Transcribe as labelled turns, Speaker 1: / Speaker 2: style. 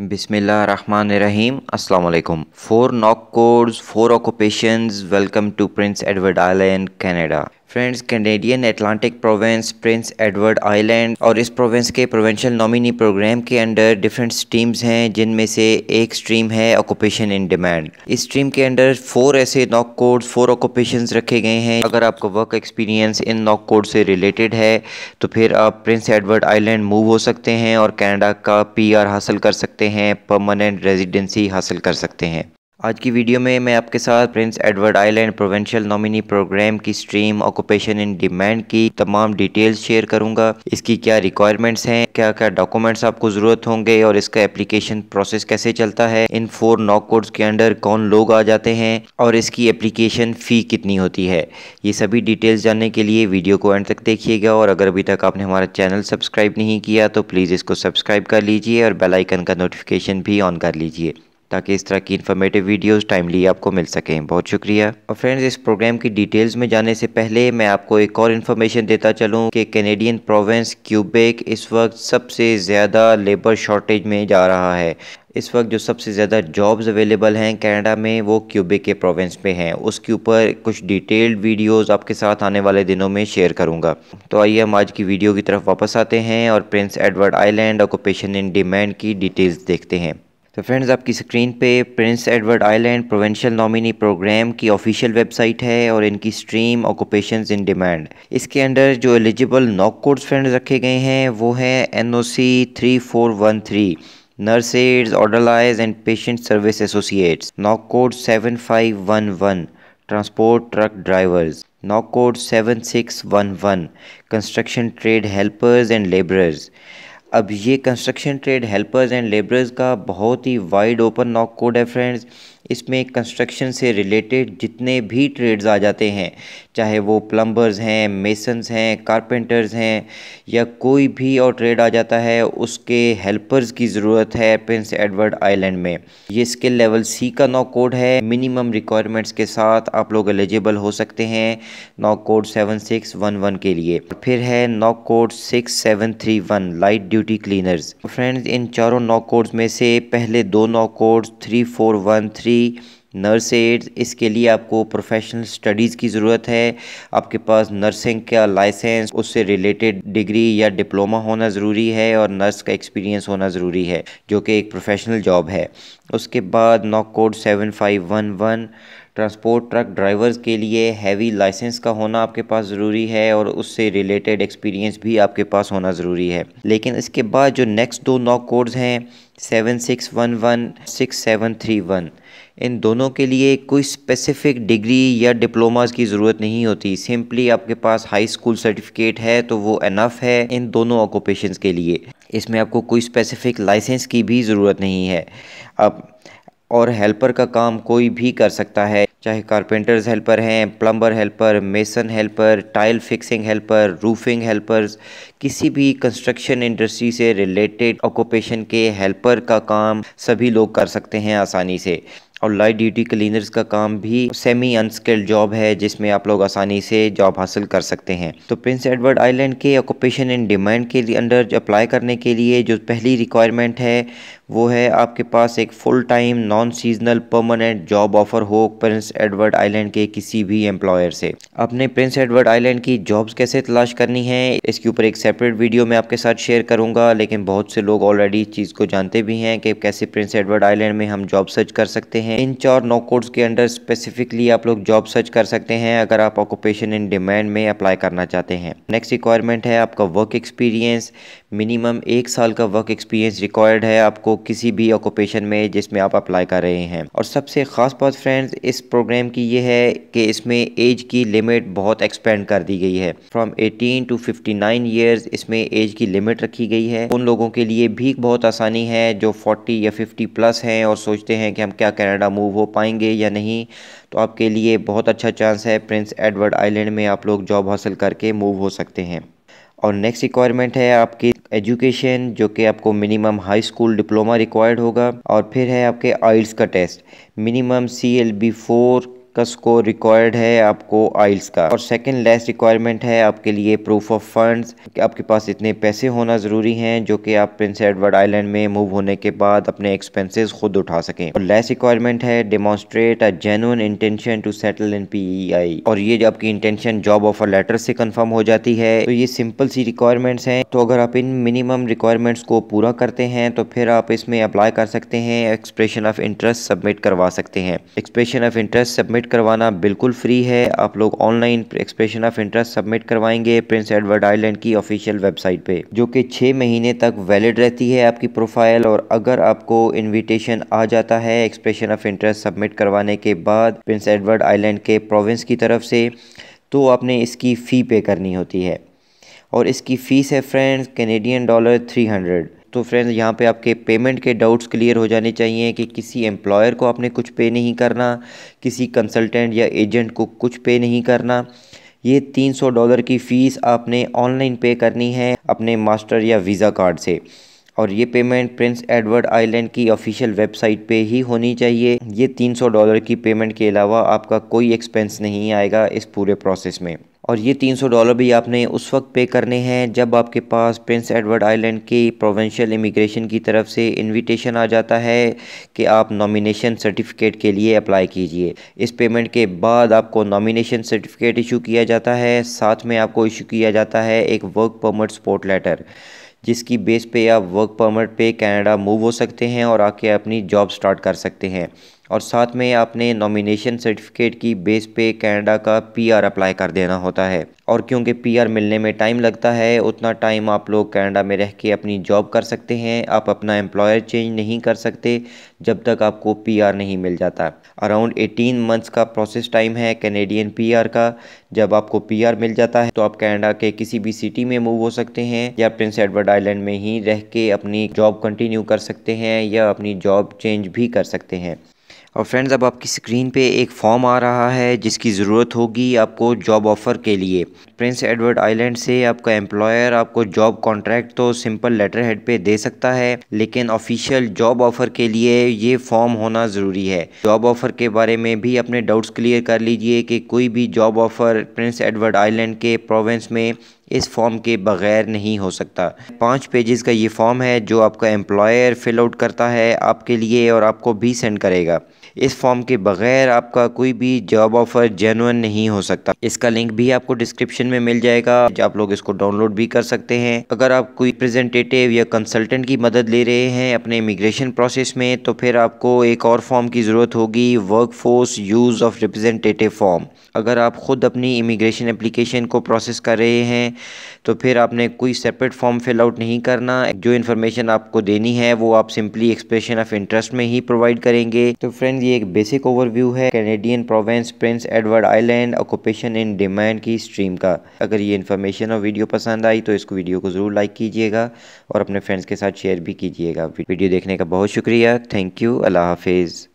Speaker 1: बिसमीम अल्लाम four NOC codes four occupations welcome to Prince Edward Island Canada friends Canadian Atlantic province Prince Edward Island और इस province के provincial nominee programme के under different streams हैं जिनमें से एक स्ट्रीम है ऑक्यूपेशन इन डिमांड इस स्ट्रीम के अंडर फोर ऐसे नॉक कोड्स फोर ऑक्यूपेशंस रखे गए हैं अगर आपका वर्क एक्सपीरियंस इन नॉक कोड से रिलेटेड है तो फिर आप प्रिंस एडवर्ड आइलैंड मूव हो सकते हैं और कैनेडा का पी हासिल कर सकते सकते हैं परमानेंट रेजिडेंसी हासिल कर सकते हैं आज की वीडियो में मैं आपके साथ Prince Edward Island provincial nominee programme की स्ट्रीम ऑक्यूपेशन इन डिमांड की तमाम डिटेल्स शेयर करूंगा इसकी क्या रिक्वायरमेंट्स हैं क्या क्या डॉक्यूमेंट्स आपको ज़रूरत होंगे और इसका एप्लीकेशन प्रोसेस कैसे चलता है इन फोर नॉक कोड्स के अंडर कौन लोग आ जाते हैं और इसकी एप्लीकेशन फ़ी कितनी होती है ये सभी डिटेल्स जानने के लिए वीडियो को एंड तक देखिएगा और अगर अभी तक आपने हमारा चैनल सब्सक्राइब नहीं किया तो प्लीज़ इसको सब्सक्राइब कर लीजिए और बेलाइकन का नोटिफिकेशन भी ऑन कर लीजिए ताकि इस तरह की इन्फॉर्मेटिव वीडियोस टाइमली आपको मिल सकें बहुत शुक्रिया और फ्रेंड्स इस प्रोग्राम की डिटेल्स में जाने से पहले मैं आपको एक और इन्फॉर्मेशन देता चलूँ कि कैनेडियन प्रोवेंस क्यूबेक इस वक्त सबसे ज़्यादा लेबर शॉर्टेज में जा रहा है इस वक्त जो सबसे ज़्यादा जॉब्स अवेलेबल हैं कनाडा में वो क्यूबे के प्रोविंस में हैं उसके ऊपर कुछ डिटेल्ड वीडियोस आपके साथ आने वाले दिनों में शेयर करूंगा तो आइए हम आज की वीडियो की तरफ वापस आते हैं और Prince Edward Island occupation in demand की डिटेल्स देखते हैं तो फ्रेंड्स आपकी स्क्रीन पे Prince Edward Island provincial nominee programme की ऑफिशियल वेबसाइट है और इनकी स्ट्रीम ऑक्यूपेशन इन डिमांड इसके अंडर जो एलिजिबल नॉक कोड्स फ्रेंड्स रखे गए हैं वो हैं N O C three four one three nurses orderlies and patient service associates NOC code seven five one one transport truck drivers knock code seven six one one construction trade helpers and labourers अब ये construction trade helpers and labourers का बहुत ही wide open NOC code है friends इसमें construction से related जितने भी ट्रेड्स आ जाते हैं चाहे वो प्लम्बर्स हैं मेसन्स हैं कारपेंटर्स हैं या कोई भी और ट्रेड आ जाता है उसके हेल्पर्स की ज़रूरत है प्रिंस एडवर्ड आइलैंड में ये स्किल लेवल सी का नो कोड है मिनिमम रिक्वायरमेंट्स के साथ आप लोग एलिजिबल हो सकते हैं NOC code seven six one one के लिए फिर है NOC code six seven three one light duty cleaners friends इन चारों नो कोड्स में से पहले दो NOC codes three four one three डॉक्टरी नर्स एड्स इसके लिए आपको प्रोफेशनल स्टडीज़ की ज़रूरत है आपके पास नर्सिंग का लाइसेंस उससे रिलेटेड डिग्री या डिप्लोमा होना ज़रूरी है और नर्स का एक्सपीरियंस होना ज़रूरी है जो कि एक प्रोफेशनल जॉब है उसके बाद NOC code seven five one one transport truck drivers के लिए हैवी लाइसेंस का होना आपके पास ज़रूरी है और उससे रिलेटेड एक्सपीरियंस भी आपके पास होना ज़रूरी है लेकिन इसके बाद जो नेक्स्ट दो नॉक कोड्स हैं seven six one one six seven three one इन दोनों के लिए कोई स्पेसिफ़िक डिग्री या डिप्लोमास की ज़रूरत नहीं होती सिंपली आपके पास हाई स्कूल सर्टिफिकेट है तो वो अनफ है इन दोनों ऑक्यूपेशन के लिए इसमें आपको कोई स्पेसिफ़िक लाइसेंस की भी ज़रूरत नहीं है अब और हेल्पर का काम कोई भी कर सकता है चाहे कारपेंटर्स हेल्पर हैं plumber helper mason helper tile fixing helper roofing helpers किसी भी कंस्ट्रक्शन इंडस्ट्री से रिलेटेड ऑक्यूपेशन के हेल्पर का काम सभी लोग कर सकते हैं आसानी से और लाइट ड्यूटी क्लीनर्स का काम भी सेमी अनस्किल्ड जॉब है जिसमें आप लोग आसानी से जॉब हासिल कर सकते हैं तो प्रिंस एडवर्ड आइलैंड के ऑक्यूपेशन एंड डिमांड के अंडर अप्लाई करने के लिए जो पहली रिक्वायरमेंट है वो है आपके पास एक full time non seasonal permanent job offer हो प्रिंस एडवर्ड आइलैंड के किसी भी एम्प्लॉयर से आपने प्रिंस एडवर्ड आइलैंड की जॉब्स कैसे तलाश करनी है इसके ऊपर एक सेपरेट वीडियो मैं आपके साथ शेयर करूंगा लेकिन बहुत से लोग ऑलरेडी इस चीज़ को जानते भी हैं कि कैसे प्रिंस एडवर्ड आइलैंड में हम जॉब सर्च कर सकते हैं हैं इन चार नो कोड्स के अंडर स्पेसिफिकली आप लोग जॉब सर्च कर सकते हैं अगर आप ऑक्यूपेशन इन डिमांड में अप्लाई करना चाहते हैं नेक्स्ट रिक्वायरमेंट है आपका वर्क एक्सपीरियंस मिनिमम एक साल का वर्क एक्सपीरियंस रिक्वायर्ड है आपको किसी भी ऑक्यूपेशन में जिसमें आप अप्लाई कर रहे हैं और सबसे ख़ास बात फ्रेंड्स इस प्रोग्राम की ये है कि इसमें एज की लिमिट बहुत एक्सपेंड कर दी गई है फ्रॉम 18 टू 59 ईयर्स इसमें एज की लिमिट रखी गई है उन लोगों के लिए भी बहुत आसानी है जो फोर्टी या फिफ्टी प्लस हैं और सोचते हैं कि हम क्या कनाडा मूव हो पाएंगे या नहीं तो आपके लिए बहुत अच्छा चांस है प्रिंस एडवर्ड आइलैंड में आप लोग जॉब हासिल करके मूव हो सकते हैं और नेक्स्ट रिक्वायरमेंट है आपकी एजुकेशन जो कि आपको minimum high school diploma required होगा और फिर है आपके आइल्स का test minimum C L B four का स्कोर रिक्वायर्ड है आपको आइल्स का और सेकंड लेस रिक्वायरमेंट है आपके लिए प्रूफ ऑफ फंड्स आपके पास इतने पैसे होना ज़रूरी हैं जो कि आप प्रिंस एडवर्ड आइलैंड में मूव होने के बाद अपने एक्सपेंसेस खुद उठा सकें और लेस रिक्वायरमेंट है demonstrate a genuine intention to settle in P और ये आपकी इंटेंशन जॉब ऑफर लेटर से कन्फर्म हो जाती है तो ये सिंपल सी रिक्वायरमेंट्स हैं तो अगर आप इन मिनिमम रिक्वायरमेंट्स को पूरा करते हैं तो फिर आप इसमें अप्लाई कर सकते हैं एक्सप्रेशन ऑफ इंटरेस्ट सबमिट करवा सकते हैं expression of interest submit submit करवाना बिल्कुल फ्री है आप लोग online expression of interest submit करवाएंगे प्रिंस एडवर्ड आइलैंड की ऑफिशियल वेबसाइट पे जो कि छः महीने तक वैलिड रहती है आपकी प्रोफाइल और अगर आपको इनविटेशन आ जाता है एक्सप्रेशन ऑफ इंटरेस्ट सबमिट करवाने के बाद प्रिंस एडवर्ड आइलैंड के प्रोविंस की तरफ से तो आपने इसकी फ़ी पे करनी होती है और इसकी फ़ीस है friends Canadian dollar three hundred तो फ्रेंड्स यहाँ पे आपके पेमेंट के डाउट्स क्लियर हो जाने चाहिए कि किसी एम्प्लॉयर को आपने कुछ पे नहीं करना किसी कंसल्टेंट या एजेंट को कुछ पे नहीं करना ये 300 डॉलर की फ़ीस आपने ऑनलाइन पे करनी है अपने मास्टर या वीज़ा कार्ड से और ये पेमेंट प्रिंस एडवर्ड आइलैंड की ऑफिशियल वेबसाइट पे ही होनी चाहिए ये 300 डॉलर की पेमेंट के अलावा आपका कोई एक्सपेंस नहीं आएगा इस पूरे प्रोसेस में और ये 300 डॉलर भी आपने उस वक्त पे करने हैं जब आपके पास प्रिंस एडवर्ड आइलैंड की प्रोविंशियल इमिग्रेशन की तरफ से इनविटेशन आ जाता है कि आप नॉमिनेशन सर्टिफिकेट के लिए अप्लाई कीजिए इस पेमेंट के बाद आपको नॉमिनेशन सर्टिफिकेट इशू किया जाता है साथ में आपको इशू किया जाता है एक वर्क परमिट सपोर्ट लेटर जिसकी बेस पे आप वर्क परमिट पे कनाडा मूव हो सकते हैं और आके अपनी जॉब स्टार्ट कर सकते हैं और साथ में आपने नॉमिनेशन सर्टिफिकेट की बेस पे कनाडा का पीआर अप्लाई कर देना होता है और क्योंकि पीआर मिलने में टाइम लगता है उतना टाइम आप लोग कनाडा में रह के अपनी जॉब कर सकते हैं आप अपना एम्प्लॉयर चेंज नहीं कर सकते जब तक आपको पीआर नहीं मिल जाता अराउंड 18 मंथ्स का प्रोसेस टाइम है कैनेडियन पी का जब आपको पी मिल जाता है तो आप कैनेडा के किसी भी सिटी में मूव हो सकते हैं या प्रिंस एडवर्ड आइलैंड में ही रह के अपनी जॉब कंटिन्यू कर सकते हैं या अपनी जॉब चेंज भी कर सकते हैं और फ्रेंड्स अब आपकी स्क्रीन पे एक फॉर्म आ रहा है जिसकी ज़रूरत होगी आपको जॉब ऑफ़र के लिए प्रिंस एडवर्ड आइलैंड से आपका एम्प्लॉयर आपको जॉब कॉन्ट्रैक्ट तो सिंपल लेटर हेड पे दे सकता है लेकिन ऑफिशियल जॉब ऑफ़र के लिए ये फॉर्म होना ज़रूरी है जॉब ऑफ़र के बारे में भी अपने डाउट्स क्लियर कर लीजिए कि कोई भी job offer Prince Edward Island के प्रोवेंस में इस फॉर्म के बगैर नहीं हो सकता पाँच पेजेस का ये फॉर्म है जो आपका एम्प्लॉयर फिल आउट करता है आपके लिए और आपको भी सेंड करेगा इस फॉर्म के बगैर आपका कोई भी जॉब ऑफर जेनुअन नहीं हो सकता इसका लिंक भी आपको डिस्क्रिप्शन में मिल जाएगा आप लोग इसको डाउनलोड भी कर सकते हैं अगर आप कोई रिप्रेजेंटेटिव या कंसल्टेंट की मदद ले रहे हैं अपने इमिग्रेशन प्रोसेस में तो फिर आपको एक और फॉर्म की ज़रूरत होगी workforce use of representative form अगर आप खुद अपनी इमिग्रेशन एप्लीकेशन को प्रोसेस कर रहे हैं तो फिर आपने कोई सेपरेट फॉर्म फिल आउट नहीं करना जो इन्फॉर्मेशन आपको देनी है वो आप सिंपली एक्सप्रेशन ऑफ इंटरेस्ट में ही प्रोवाइड करेंगे तो फ्रेंड ये एक बेसिक ओवरव्यू है Canadian province Prince Edward Island occupation in demand की स्ट्रीम का अगर ये इन्फॉर्मेशन और वीडियो पसंद आई तो इसको वीडियो को ज़रूर लाइक कीजिएगा और अपने फ्रेंड्स के साथ शेयर भी कीजिएगा वीडियो देखने का बहुत शुक्रिया थैंक यू अल्लाह हाफिज़